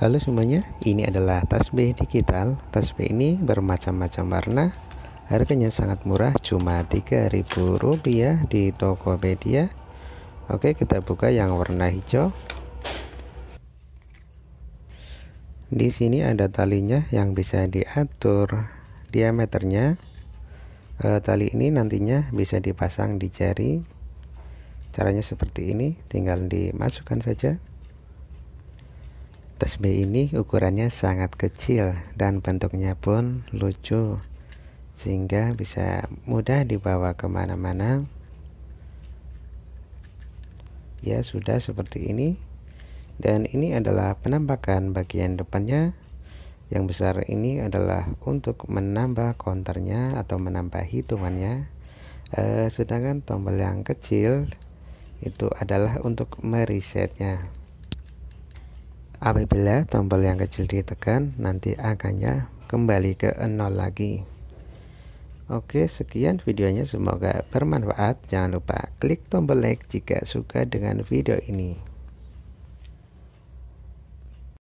Halo semuanya, ini adalah tasbih digital. Tasbih ini bermacam-macam warna. Harganya sangat murah, cuma Rp3.000 di Tokopedia. Oke, kita buka yang warna hijau. Di sini ada talinya yang bisa diatur diameternya. E, tali ini nantinya bisa dipasang di jari. Caranya seperti ini, tinggal dimasukkan saja. Tasbih ini ukurannya sangat kecil dan bentuknya pun lucu sehingga bisa mudah dibawa kemana-mana ya sudah seperti ini dan ini adalah penampakan bagian depannya yang besar ini adalah untuk menambah konternya atau menambah hitungannya eh, sedangkan tombol yang kecil itu adalah untuk meresetnya Apabila tombol yang kecil ditekan, nanti angkanya kembali ke nol lagi. Oke, sekian videonya. Semoga bermanfaat. Jangan lupa klik tombol like jika suka dengan video ini.